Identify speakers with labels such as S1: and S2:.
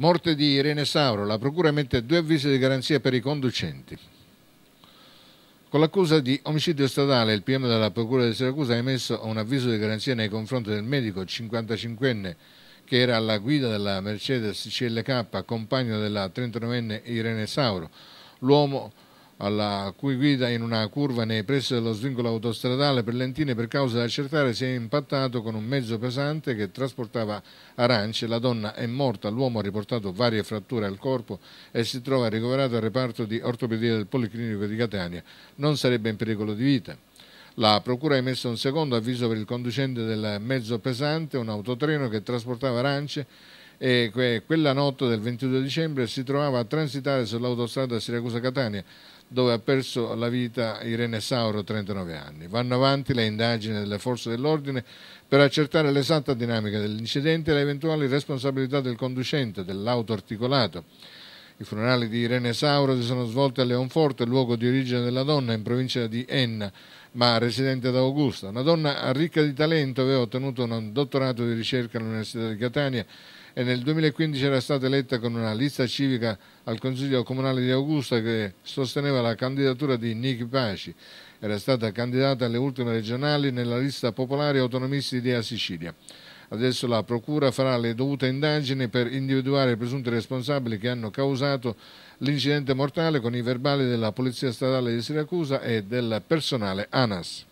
S1: Morte di Irene Sauro, la procura emette due avvisi di garanzia per i conducenti. Con l'accusa di omicidio statale, il PM della Procura di Siracusa ha emesso un avviso di garanzia nei confronti del medico 55enne che era alla guida della Mercedes CLK, compagno della 39enne Irene Sauro. L'uomo alla cui guida in una curva nei pressi dello svincolo autostradale per Lentine per causa da accertare si è impattato con un mezzo pesante che trasportava arance. La donna è morta, l'uomo ha riportato varie fratture al corpo e si trova ricoverato al reparto di ortopedia del Policlinico di Catania. Non sarebbe in pericolo di vita. La procura ha emesso un secondo avviso per il conducente del mezzo pesante, un autotreno che trasportava arance e quella notte del 22 dicembre si trovava a transitare sull'autostrada Siracusa-Catania dove ha perso la vita Irene Sauro, 39 anni. Vanno avanti le indagini delle forze dell'ordine per accertare l'esatta dinamica dell'incidente e le eventuali responsabilità del conducente dell'auto articolato. I funerali di Irene Sauro si sono svolti a Leonforte, luogo di origine della donna, in provincia di Enna, ma residente ad Augusta. Una donna ricca di talento, aveva ottenuto un dottorato di ricerca all'Università di Catania e nel 2015 era stata eletta con una lista civica al Consiglio Comunale di Augusta che sosteneva la candidatura di Niki Paci. Era stata candidata alle ultime regionali nella lista popolare autonomisti di Sicilia. Adesso la Procura farà le dovute indagini per individuare i presunti responsabili che hanno causato l'incidente mortale con i verbali della Polizia Stradale di Siracusa e del personale ANAS.